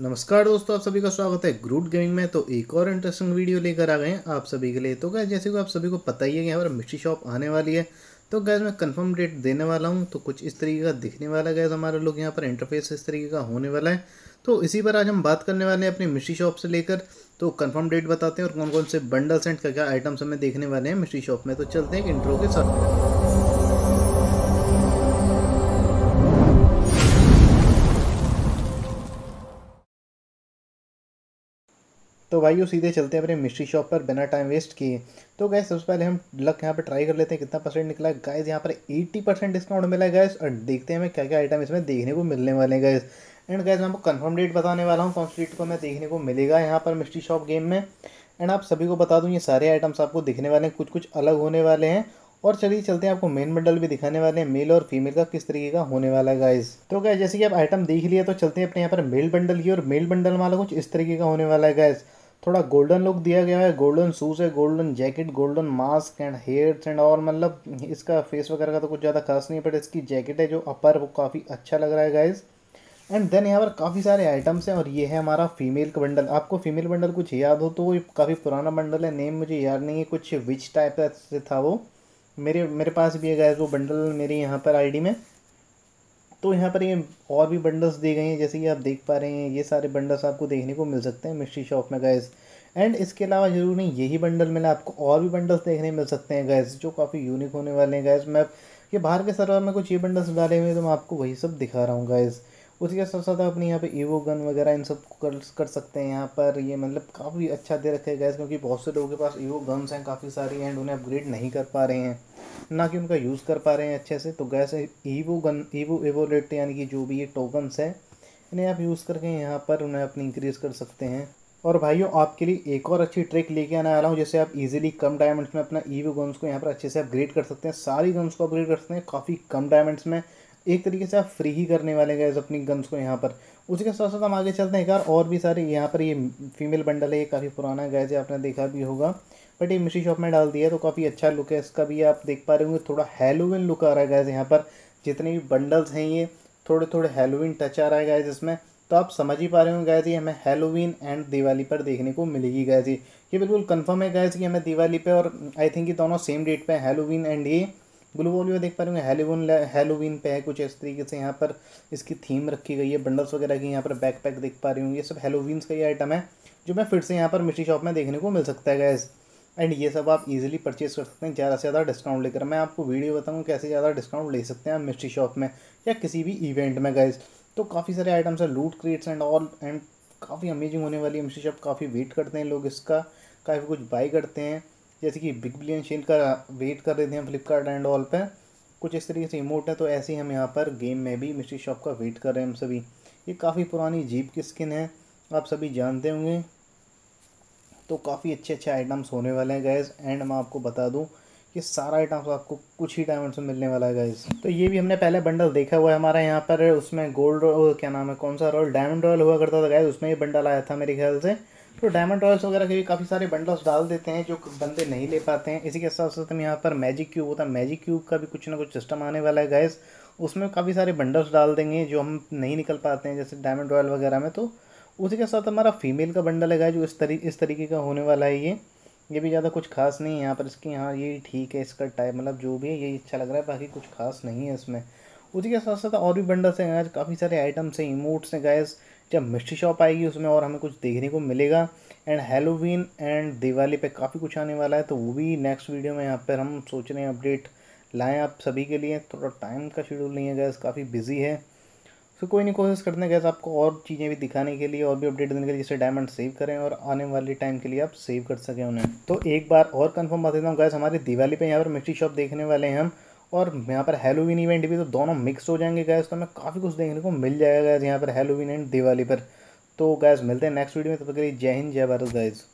नमस्कार दोस्तों आप सभी का स्वागत है ग्रूट गेमिंग में तो एक और इंटरेस्टिंग वीडियो लेकर आ गए हैं आप सभी के लिए तो गैस जैसे कि आप सभी को पता ही है कि यहाँ पर मिक्सी शॉप आने वाली है तो गैस मैं कंफर्म डेट देने वाला हूँ तो कुछ इस तरीके का दिखने वाला गैस हमारे लोग यहाँ पर इंटरफेस इस तरीके का होने वाला है तो इसी पर आज हम बात करने वाले हैं अपनी मिस्ट्री शॉप से लेकर तो कन्फर्म डेट बताते हैं और कौन कौन से बंडल्स एंड क्या क्या आइटम्स हमें देखने वाले हैं मिस्ट्री शॉप में तो चलते हैं इंट्रो के साथ तो भाई वो सीधे चलते हैं अपने मिस्ट्री शॉप पर बिना टाइम वेस्ट किए तो गैस सबसे पहले हम लक यहाँ पर ट्राई कर लेते हैं कितना परसेंट निकला है गैस यहाँ पर 80 परसेंट डिस्काउंट मिला है गैस और देखते हैं हमें क्या क्या आइटम इसमें देखने को मिलने वाले हैं गैस एंड गैस मैं आपको कन्फर्म डेट बताने वाला हूँ कौन सी डेट को हमें देखने को मिलेगा यहाँ पर मिस्ट्री शॉप गेम में एंड आप सभी को बता दूँ ये सारे आइटम्स आपको दिखने वाले हैं कुछ कुछ अलग होने वाले हैं और चलिए चलते हैं आपको मेन मंडल भी दिखाने वाले हैं मेल और फीमेल का किस तरीके का होने वाला है गाइस तो गाइस जैसे कि आप आइटम देख लिया तो चलते हैं अपने यहाँ पर मेल बंडल की और मेल बंडल वाला कुछ इस तरीके का होने वाला है गाइस थोड़ा गोल्डन लुक दिया गया है गोल्डन शूज़ है golden jacket golden mask and hairs and और मतलब इसका फेस वगैरह का तो कुछ ज़्यादा खास नहीं है बट इसकी जैकेट है जो अपर वो काफ़ी अच्छा लग रहा है गाइज़ एंड देन यहाँ पर काफ़ी सारे आइटम्स हैं और ये है हमारा फीमेल का बंडल आपको फीमेल बंडल कुछ याद हो तो वो काफ़ी पुराना बंडल है नेम मुझे याद नहीं है कुछ विच टाइप से था वो मेरे मेरे पास भी है गाइज वो बंडल मेरी यहाँ पर आई में तो यहाँ पर ये और भी बंडल्स दिए गए हैं जैसे कि आप देख पा रहे हैं ये सारे बंडल्स आपको देखने को मिल सकते हैं मिस्ट्री शॉप में गैस एंड इसके अलावा जरूर नहीं यही बंडल मिला आपको और भी बंडल्स देखने मिल सकते हैं गैस जो काफ़ी यूनिक होने वाले हैं गैस मैं ये बाहर के सर्वर में कुछ ये बंडल्स डाले हुए तो मैं आपको वही सब दिखा रहा हूँ गैस उसके साथ साथ अपने यहाँ पे ईवो गन वगैरह इन सब कर कर सकते हैं यहाँ पर ये मतलब काफ़ी अच्छा दे रखे गैस क्योंकि बहुत से लोगों के पास ईवो गन्स हैं काफ़ी सारी एंड उन्हें अपग्रेड नहीं कर पा रहे हैं ना कि उनका यूज़ कर पा रहे हैं अच्छे से तो गैस ईवो गन ईवो एवोलेट यानी कि जो भी ये टोकन्स हैं इन्हें आप यूज़ करके यहाँ पर उन्हें अपनी इंक्रीज़ कर सकते हैं और भाइयों आपके लिए एक और अच्छी ट्रिक लेके आने वाला हूँ जैसे आप इजीली कम डायमंड्स में अपना ईवी गन्स को यहाँ पर अच्छे से अपग्रेड कर सकते हैं सारी गन्स को अपग्रेड कर सकते हैं काफ़ी कम डायमंड्स में एक तरीके से आप फ्री ही करने वाले गए अपनी गन्स को यहाँ पर उसके साथ साथ हम आगे चलते हैं यार और भी सारे यहाँ पर ये फीमेल बंडल है ये काफ़ी पुराना गैस है आपने देखा भी होगा बट ये मिशी शॉप में डाल दिया तो काफ़ी अच्छा लुक है इसका भी आप देख पा रहे होंगे थोड़ा हेलोविन लुक आ रहा है गैस यहाँ पर जितने भी बंडल्स हैं ये थोड़े थोड़े हेलोविन टच आ रहा है गैस इसमें तो आप समझ ही पा रहे हो गैस ये हमें हेलोविन एंड दिवाली पर देखने को मिलेगी गैस ये बिल्कुल कन्फर्म है गैस कि हमें दिवाली पर और आई थिंक ये दोनों सेम डेट पर हैलोविन एंड ये ग्लोबल व्यू देख पा रहे हैं हेलोविन हेलोविन पे है कुछ इस तरीके से यहाँ पर इसकी थीम रखी गई है बंडल्स वगैरह की यहाँ पर बैक पैक देख पा रही हूँ ये सब हेलोविन्स का ही आइटम है जो मैं फिर से यहाँ पर मिट्टी शॉप में देखने को मिल सकता है गैस एंड ये सब आप इजीली परचेज कर सकते हैं ज़्यादा से ज़्यादा डिस्काउंट लेकर मैं आपको वीडियो बताऊँ कैसे ज़्यादा डिस्काउंट ले सकते हैं आप मिस्ट्री शॉप में या किसी भी इवेंट में गैस तो काफ़ी सारे आइटम्स हैं loot crates and all and काफ़ी अमेजिंग होने वाली है मिस्ट्री शॉप काफ़ी वेट करते हैं लोग इसका काफ़ी कुछ बाई करते हैं जैसे कि बिग बिलियन सेल का वेट कर रहे थे हम फ्लिपकार्ट एंड ऑल पर कुछ इस तरीके से इमोट है तो ऐसे ही हम यहाँ पर गेम में भी मिस्ट्री शॉप का वेट कर रहे हैं हम सभी ये काफ़ी पुरानी जीप की स्किन है आप सभी जानते होंगे तो काफ़ी अच्छे अच्छे आइटम्स होने वाले हैं गैस एंड मैं आपको बता दूँ कि सारा आइटम्स आपको कुछ ही डायमंड में मिलने वाला है गैस तो ये भी हमने पहले बंडल देखा हुआ है हमारे यहाँ पर उसमें गोल्ड क्या नाम है कौन सा रॉयल डायमंड रॉयल हुआ करता था गैस उसमें ये बंडल आया था मेरे ख्याल से तो डायमंड रॉयल्स वगैरह के भी काफ़ी सारे बंडल्स डाल देते हैं जो बंदे नहीं ले पाते हैं इसी के साथ साथ हम यहाँ पर मैजिक क्यूब होता है मैजिक क्यूब का भी कुछ ना कुछ सिस्टम आने वाला है गैस उसमें काफ़ी सारे बंडल्स डाल देंगे जो हम नहीं निकल पाते हैं जैसे डायमंड रॉयल वगैरह में तो उसी के साथ हमारा फीमेल का बंडल है जो इस तरी इस तरीके का होने वाला है ये ये भी ज़्यादा कुछ खास नहीं है यहाँ पर इसकी हाँ ये ठीक है इसका टाइप मतलब जो भी है ये अच्छा लग रहा है बाकी कुछ खास नहीं है इसमें उसी के साथ साथ और भी बंडल्स हैं गाइज काफ़ी सारे आइटम्स हैं इमोट्स हैं गाइज जब मिस्ट्री शॉप आएगी उसमें और हमें कुछ देखने को मिलेगा एंड हेलोवीन एंड दिवाली पे काफ़ी कुछ आने वाला है तो वो भी नेक्स्ट वीडियो में यहाँ पर हम सोच रहे हैं अपडेट लाएँ आप सभी के लिए थोड़ा टाइम का शेड्यूल नहीं है गैस काफ़ी बिजी है फिर कोई नहीं कोशिश करते हैं गैस आपको और चीज़ें भी दिखाने के लिए और भी अपडेट देने के लिए जिससे डायमंड सेव करें और आने वाले टाइम के लिए आप सेव कर सकें उन्हें तो एक बार और कन्फर्म बता देता हूँ गैस हमारी दिवाली पे यहाँ पर मिस्ट्री शॉप देखने वाले हैं हम और यहाँ पर हेलोवीन इवेंट भी तो दोनों मिक्स हो जाएंगे गैस तो हमें काफ़ी कुछ देखने को मिल जाएगा गैस यहाँ पर हेलोवीन एंड दिवाली पर तो गैस मिलते हैं नेक्स्ट वीडियो में तब तक के लिए जय हिंद जय भारत गैज़